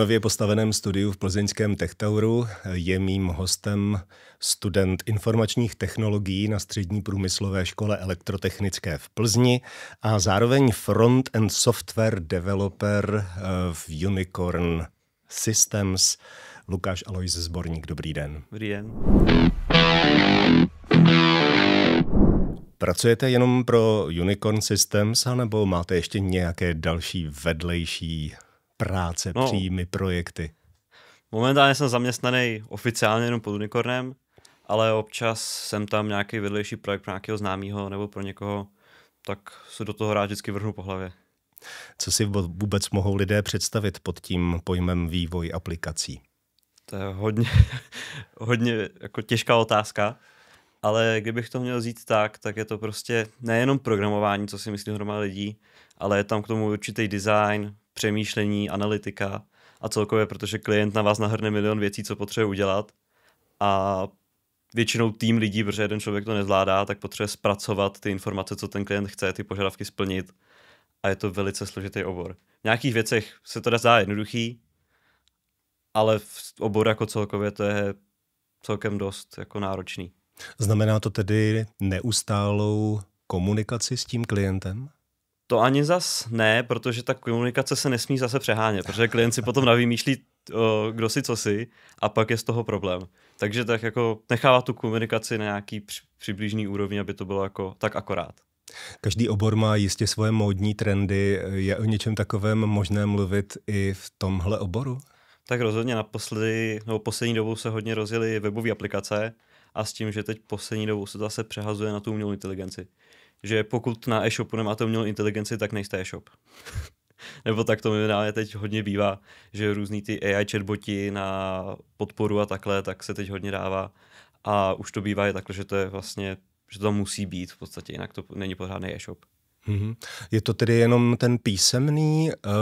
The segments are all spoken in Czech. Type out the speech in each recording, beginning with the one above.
nově postaveném studiu v plzeňském Techtauru je mým hostem student informačních technologií na střední průmyslové škole elektrotechnické v Plzni a zároveň front-end software developer eh, v Unicorn Systems. Lukáš Alois Zborník, dobrý den. Dobrý den. Pracujete jenom pro Unicorn Systems, anebo máte ještě nějaké další vedlejší práce, no, příjmy, projekty? Momentálně jsem zaměstnaný oficiálně jenom pod Unicornem, ale občas jsem tam nějaký vedlejší projekt pro nějakého známého nebo pro někoho, tak se do toho rád vždycky vrhnu po hlavě. Co si vůbec mohou lidé představit pod tím pojmem vývoj aplikací? To je hodně, hodně jako těžká otázka, ale kdybych to měl říct tak, tak je to prostě nejenom programování, co si myslí hromada lidí, ale je tam k tomu určitý design, přemýšlení, analytika a celkově, protože klient na vás nahrne milion věcí, co potřebuje udělat a většinou tým lidí, protože jeden člověk to nezvládá, tak potřebuje zpracovat ty informace, co ten klient chce, ty požadavky splnit a je to velice složitý obor. V nějakých věcech se to dá jednoduchý, ale v obor jako celkově to je celkem dost jako náročný. Znamená to tedy neustálou komunikaci s tím klientem? To ani zas ne, protože ta komunikace se nesmí zase přehánět, protože klient si potom navýmýšlí, kdo si co si, a pak je z toho problém. Takže tak jako nechává tu komunikaci na nějaký přibližný úrovni, aby to bylo jako tak akorát. Každý obor má jistě svoje módní trendy. Je o něčem takovém možné mluvit i v tomhle oboru? Tak rozhodně naposledy, nebo poslední dobou se hodně rozjeli webové aplikace a s tím, že teď poslední dobou se zase přehazuje na tu umělou inteligenci že pokud na e-shopu nemáte umělou inteligenci, tak nejste e-shop. Nebo tak to minimálně teď hodně bývá, že různý ty AI chatboti na podporu a takhle, tak se teď hodně dává. A už to bývá je takhle, že to je vlastně, že to musí být v podstatě, jinak to není pořádný e-shop. Mm-hmm. Je to tedy jenom ten písemný uh,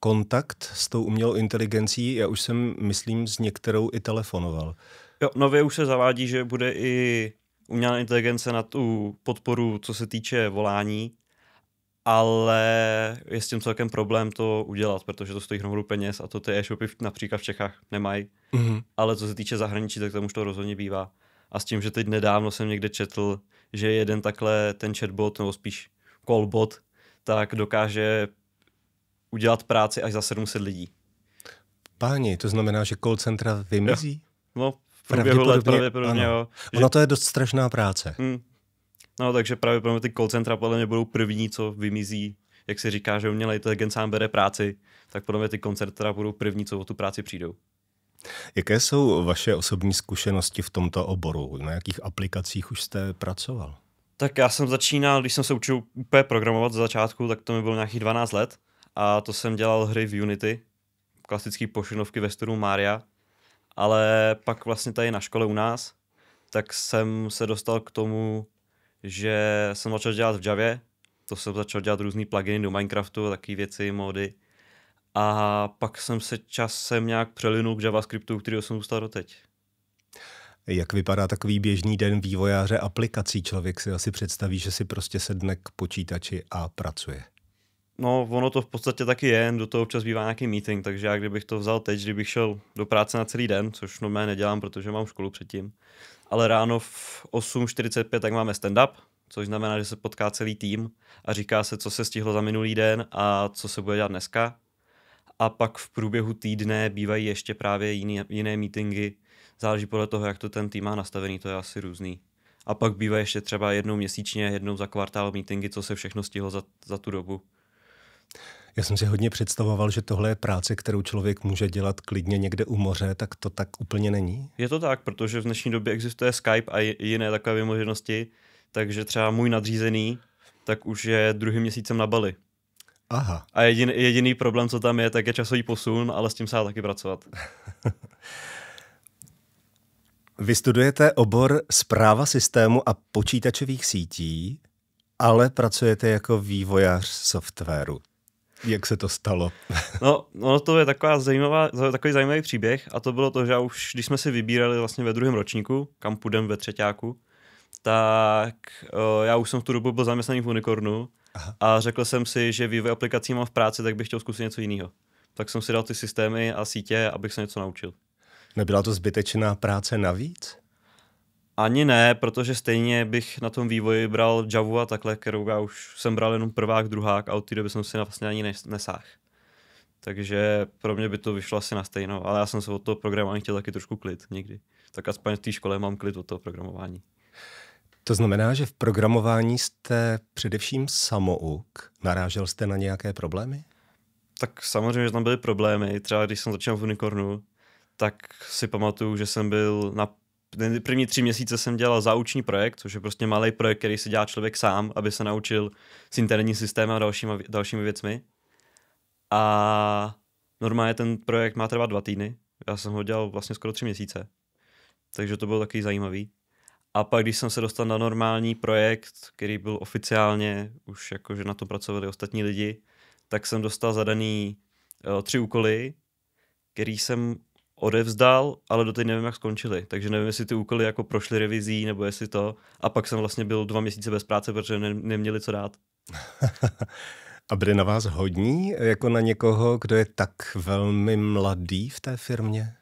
kontakt s tou umělou inteligencí? Já už jsem, myslím, s některou i telefonoval. Jo, nově už se zavádí, že bude i umělá inteligence na tu podporu, co se týče volání, ale je s tím celkem problém to udělat, protože to stojí hromadu peněz a to ty e-shopy například v Čechách nemají. Mm-hmm. Ale co se týče zahraničí, tak tam už to rozhodně bývá. A s tím, že teď nedávno jsem někde četl, že jeden takhle ten chatbot, nebo spíš callbot, tak dokáže udělat práci až za 700 lidí. Páni, to znamená, že call centra vymizí? Jo. No, v průběhu let pravděpodobně. Ano. Že... Ono to je dost strašná práce. Hmm. No, takže právě pro mě ty call centra podle mě budou první, co vymizí. Jak se říká, že umělej agent sám bere práci, tak podle mě ty koncerty budou první, co o tu práci přijdou. Jaké jsou vaše osobní zkušenosti v tomto oboru? Na jakých aplikacích už jste pracoval? Tak já jsem začínal, když jsem se učil úplně programovat z začátku, tak to mi bylo nějakých 12 let a to jsem dělal hry v Unity, klasické pošinovky ve studiu Maria, ale pak vlastně tady na škole u nás, tak jsem se dostal k tomu, že jsem začal dělat v Javě, to jsem začal dělat různý pluginy do Minecraftu, takové věci, mody. A pak jsem se časem nějak přelinul k JavaScriptu, který jsem zůstal doteď. Jak vypadá takový běžný den vývojáře aplikací? Člověk si asi představí, že si prostě sedne k počítači a pracuje. No, ono to v podstatě taky je, do toho občas bývá nějaký meeting, takže já kdybych to vzal teď, kdybych šel do práce na celý den, což no mé nedělám, protože mám školu předtím, ale ráno v 8.45 tak máme stand-up, což znamená, že se potká celý tým a říká se, co se stihlo za minulý den a co se bude dělat dneska. A pak v průběhu týdne bývají ještě právě jiný, jiné meetingy, záleží podle toho, jak to ten tým má nastavený, to je asi různý. A pak bývá ještě třeba jednou měsíčně, jednou za kvartál meetingy, co se všechno stihlo za, za tu dobu. Já jsem si hodně představoval, že tohle je práce, kterou člověk může dělat klidně někde u moře, tak to tak úplně není. Je to tak, protože v dnešní době existuje Skype a jiné takové možnosti, takže třeba můj nadřízený, tak už je druhým měsícem na Bali. Aha. A jediný, jediný problém, co tam je, tak je časový posun, ale s tím se dá taky pracovat. Vy studujete obor zpráva systému a počítačových sítí, ale pracujete jako vývojář softwaru. Jak se to stalo? no, no to je taková zajímavá, takový zajímavý příběh a to bylo to, že už, když jsme si vybírali vlastně ve druhém ročníku, kam půjdeme ve třetíku, tak o, eh, já už jsem v tu dobu byl zaměstnaný v Unicornu Aha. a řekl jsem si, že vývoj aplikací mám v práci, tak bych chtěl zkusit něco jiného. Tak jsem si dal ty systémy a sítě, abych se něco naučil. Nebyla to zbytečná práce navíc? Ani ne, protože stejně bych na tom vývoji bral Javu a takhle, kterou já už jsem bral jenom prvák, druhák a od té doby jsem si na vlastně ani nesáh. Takže pro mě by to vyšlo asi na stejno, ale já jsem se od toho programování chtěl taky trošku klid někdy. Tak aspoň v té škole mám klid od toho programování. To znamená, že v programování jste především samouk. Narážel jste na nějaké problémy? Tak samozřejmě, že tam byly problémy. Třeba když jsem začal v Unicornu, tak si pamatuju, že jsem byl na první tři měsíce jsem dělal zauční projekt, což je prostě malý projekt, který si dělá člověk sám, aby se naučil s interním systémem a dalšíma, dalšími věcmi. A normálně ten projekt má trvat dva týdny. Já jsem ho dělal vlastně skoro tři měsíce. Takže to bylo taky zajímavý. A pak, když jsem se dostal na normální projekt, který byl oficiálně, už jakože na tom pracovali ostatní lidi, tak jsem dostal zadaný eh, tři úkoly, který jsem odevzdal, ale doteď nevím, jak skončili. Takže nevím, jestli ty úkoly jako prošly revizí, nebo jestli to. A pak jsem vlastně byl dva měsíce bez práce, protože ne- neměli co dát. a byli na vás hodní, jako na někoho, kdo je tak velmi mladý v té firmě?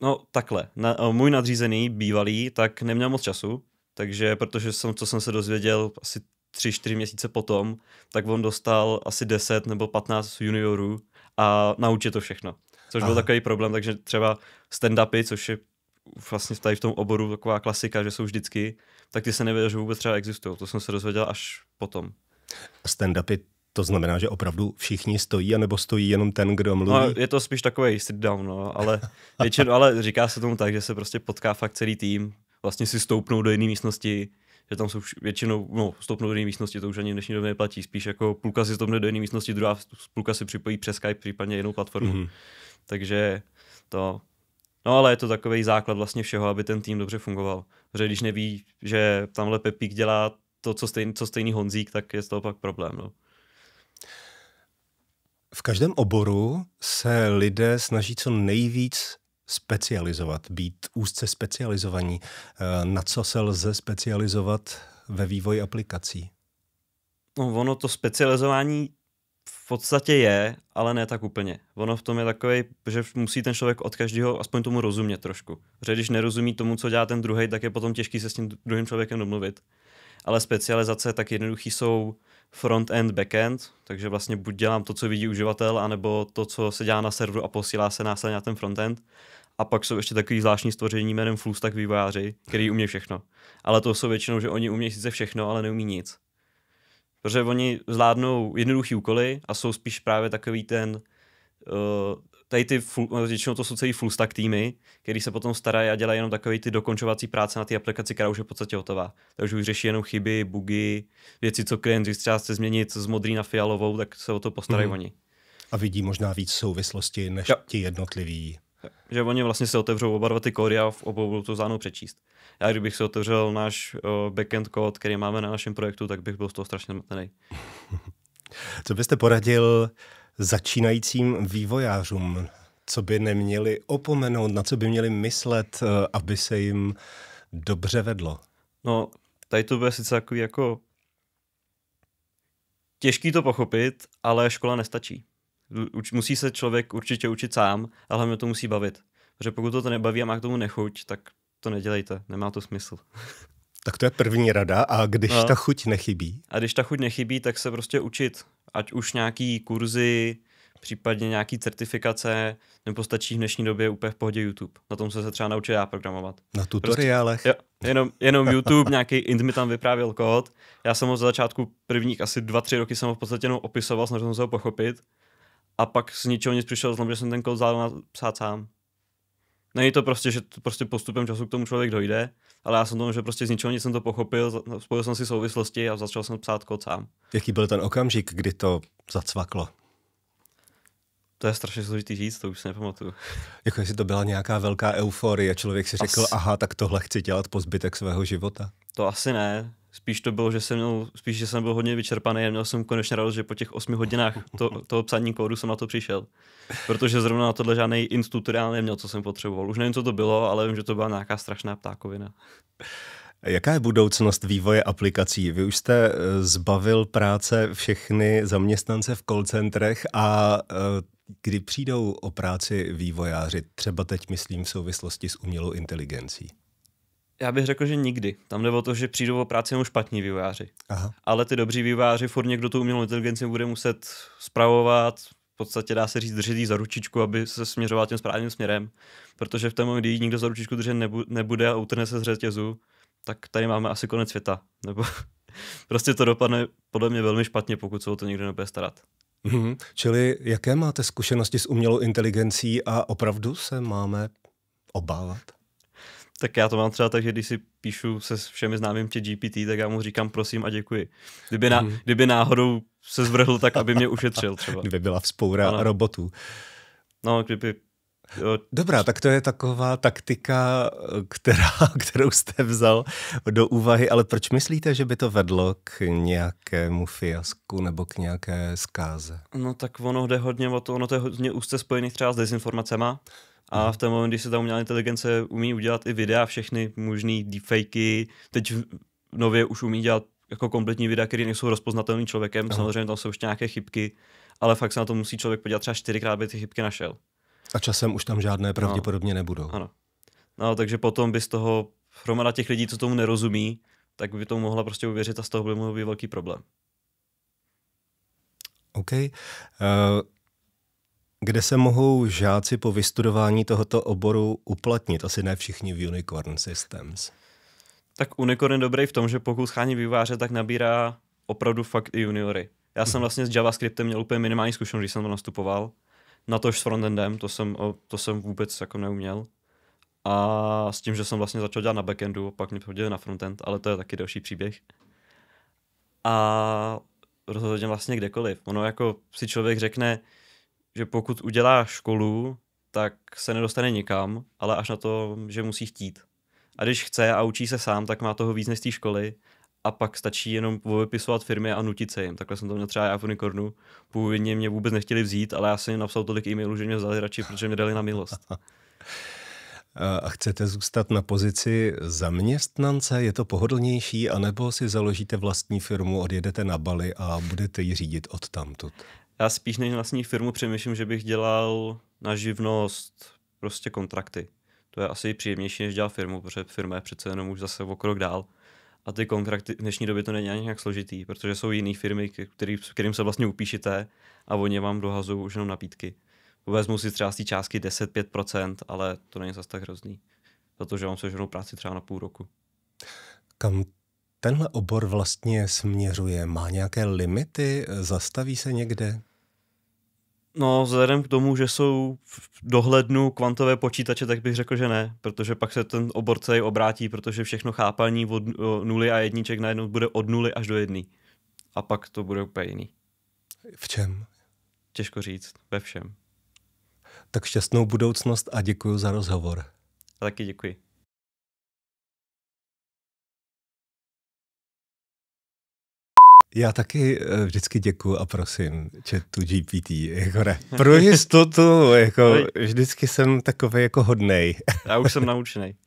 No takhle. Na, eh, můj nadřízený, bývalý, tak neměl moc času, takže protože jsem, co jsem se dozvěděl asi tři, čtyři měsíce potom, tak on dostal asi 10 nebo 15 juniorů a naučit to všechno což Aha. byl takový problém, takže třeba stand-upy, což je vlastně tady v tom oboru taková klasika, že jsou vždycky, tak ty se nevěděl, že vůbec třeba existují. To jsem se dozvěděl až potom. Stand-upy to znamená, že opravdu všichni stojí, anebo stojí jenom ten, kdo no, mluví? No, je to spíš takový sit down, no, ale, většinou, ale říká se tomu tak, že se prostě potká fakt celý tým, vlastně si stoupnou do jiné místnosti, že tam jsou většinou, no, stopnou do jiné místnosti, to už ani v dnešní době neplatí. Spíš jako půlka si stopne do jiné místnosti, druhá půlka si připojí přes Skype, případně jinou platformu. Mm-hmm. Takže to. No ale je to takový základ vlastně všeho, aby ten tým dobře fungoval. Protože když neví, že tamhle Pepík dělá to, co stejný, co stejný Honzík, tak je z toho pak problém. No. V každém oboru se lidé snaží co nejvíc specializovat, být úzce specializovaní. Eh, na co se lze specializovat ve vývoji aplikací? No, ono to specializování v podstatě je, ale ne tak úplně. Ono v tom je takové, že musí ten člověk od každého aspoň tomu rozumět trošku. Protože když nerozumí tomu, co dělá ten druhý, tak je potom těžký se s tím druhým člověkem domluvit. Ale specializace tak jednoduchý jsou uh, front-end, back-end, takže vlastně buď dělám to, co vidí uživatel, anebo to, co se dělá na serveru a posílá se následně na ten front-end. A pak jsou ještě takový zvláštní stvoření jménem Fullstack vývojáři, který umí všechno. Ale to jsou většinou, že oni umí sice všechno, ale neumí nic. Protože oni zvládnou jednoduchý úkoly a jsou spíš právě takový ten eh, tady ty, no, většinou to jsou celý full stack týmy, který se potom starají a dělají jenom takové ty dokončovací práce na té aplikaci, která už je v podstatě hotová. Takže už řeší jenom chyby, bugy, věci, co klient zjistí, třeba chce změnit z modrý na fialovou, tak se o to postarají mm-hmm. oni. A vidí možná víc souvislosti než jo. ti jednotliví. Že oni vlastně se otevřou oba dva ty kódy a v obou budou to zánou přečíst. Já kdybych se otevřel náš backend kód, který máme na našem projektu, tak bych byl z toho strašně zmatený. Co byste poradil uh, začínajícím vývojářům, co by neměli opomenout, na co by měli myslet, eh, aby se jim dobře vedlo? No, tady to bude sice takový jako těžký to pochopit, ale škola nestačí. Uč, musí se člověk určitě učit sám, ale hlavně to musí bavit. Protože pokud to, to nebaví a má k tomu nechuť, tak to nedělejte, nemá to smysl. Tak to je první rada. A když no. ta chuť nechybí? A když ta chuť nechybí, tak se prostě učit. Ať už nějaký kurzy, případně nějaký certifikace, nebo stačí v dnešní době úplně v pohodě YouTube. Na tom se se třeba naučil já programovat. Na prostě tutoriálech? Prostě, jo, jenom, jenom YouTube, nějaký int mi tam vyprávěl kód. Já jsem ho za začátku prvních asi dva, tři roky jsem ho v podstatě jenom opisoval, snažil jsem se ho pochopit. A pak z ničeho nic přišel znamená, že jsem ten kód zvládl psát sám. Není to prostě, že to prostě postupem času k tomu člověk dojde, ale já jsem tomu, že prostě z ničeho nic jsem to pochopil, spojil jsem si souvislosti a začal jsem psát kód sám. Jaký byl ten okamžik, kdy to zacvaklo? To je strašně složitý říct, to už si nepamatuju. Jako jestli to byla nějaká velká euforie, člověk si řekl, asi... aha, tak tohle chci dělat po zbytek svého života. To asi ne, Spíš to bylo, že jsem, měl, spíš, že jsem byl hodně vyčerpaný a měl jsem konečně radost, že po těch osmi hodinách to, toho psaní kódu jsem na to přišel. Protože zrovna na tohle žádný instutoriál neměl, co jsem potřeboval. Už nevím, co to bylo, ale vím, že to byla nějaká strašná ptákovina. Jaká je budoucnost vývoje aplikací? Vy už jste eh, zbavil práce všechny zaměstnance v call centrech a eh, kdy přijdou o práci vývojáři, třeba teď myslím v souvislosti s umělou inteligencí? Já bych řekl, že nikdy. Tam jde o to, že přijdou o práci jenom špatní vývojáři. Aha. Ale ty dobří vývojáři, furt někdo tu umělou inteligenci bude muset zpravovat, v podstatě dá se říct držet jí za ručičku, aby se směřoval tím správným směrem. Protože v tom, kdy jí nikdo za ručičku držet nebude a utrne se z řetězu, tak tady máme asi konec světa. Nebo prostě to dopadne podle mě velmi špatně, pokud se o to nikdo nebude starat. Mm-hmm. Čili jaké máte zkušenosti s umělou inteligencí a opravdu se máme obávat? Tak já to mám třeba tak, že když si píšu se všemi známým tě GPT, tak já mu říkám prosím a děkuji. Kdyby, na, hmm. kdyby náhodou se zvrhl, tak aby mě ušetřil třeba. Kdyby byla vzpoura ano. robotů. No, kdyby Jo. Dobrá, tak to je taková taktika, která, kterou jste vzal do úvahy, ale proč myslíte, že by to vedlo k nějakému fiasku nebo k nějaké zkáze? No tak ono jde hodně o to, ono to je hodně úzce spojený třeba s dezinformacema, a v ten moment, když se tam umělá inteligence umí udělat i videa, všechny možné deepfakey, teď nově už umí dělat jako kompletní videa, které nejsou rozpoznatelný člověkem, Aha. samozřejmě tam jsou ještě nějaké chybky, ale fakt se na to musí člověk podívat třeba čtyřikrát, aby ty chybky našel. A časem už tam žádné no. pravděpodobně no. nebudou. Ano. No, takže potom by z toho hromada těch lidí, co tomu nerozumí, tak by to mohla prostě uvěřit a z toho by mohl být velký problém. OK. Uh... Kde se mohou žáci po vystudování tohoto oboru uplatnit? Asi ne všichni v Unicorn Systems. Tak Unicorn je dobrý v tom, že pokud schání výváře, tak nabírá opravdu fakt i juniory. Já jsem mhm. vlastně s JavaScriptem měl úplně minimální zkušenost, když jsem to nastupoval. Na to s frontendem, to jsem, to jsem vůbec jako neuměl. A s tím, že jsem vlastně začal dělat na backendu, pak mě hodili na frontend, ale to je taky další příběh. A rozhodně vlastně kdekoliv. Ono jako si člověk řekne, že pokud udělá školu, tak se nedostane nikam, ale až na to, že musí chtít. A když chce a učí se sám, tak má toho víc než té školy a pak stačí jenom vypisovat firmy a nutit se jim. Takhle jsem to měl třeba já v Unicornu. Původně mě vůbec nechtěli vzít, ale já jsem jim napsal tolik e-mailů, že mě vzali radši, protože mě dali na milost. A chcete zůstat na pozici zaměstnance? Je to pohodlnější, anebo si založíte vlastní firmu, odjedete na Bali a budete ji řídit od tamtud? já spíš než vlastní firmu přemýšlím, že bych dělal na živnost prostě kontrakty. To je asi příjemnější, než dělat firmu, protože firma je přece jenom už zase o krok dál. A ty kontrakty v dnešní době to není ani nějak složitý, protože jsou jiné firmy, který, kterým se vlastně upíšete a oni vám dohazují už jenom napítky. Vezmu si třeba z té částky 10-5%, ale to není zase tak hrozný. Za to, že vám seženou práci třeba na půl roku. Kam tenhle obor vlastně směřuje? Má nějaké limity? Zastaví se někde? No, vzhledem k tomu, že jsou v dohlednu kvantové počítače, tak bych řekl, že ne, protože pak se ten obor celý obrátí, protože všechno chápání od nuly a jedniček najednou bude od nuly až do jedný. A pak to bude úplně jiný. V čem? Těžko říct, ve všem. Tak šťastnou budoucnost a děkuji za rozhovor. A taky děkuji. Já taky eh, vždycky děkuji a prosím chatu GPT. Jako ne, pro jistotu, jako vždycky jsem takový jako hodnej. Já už jsem naučený.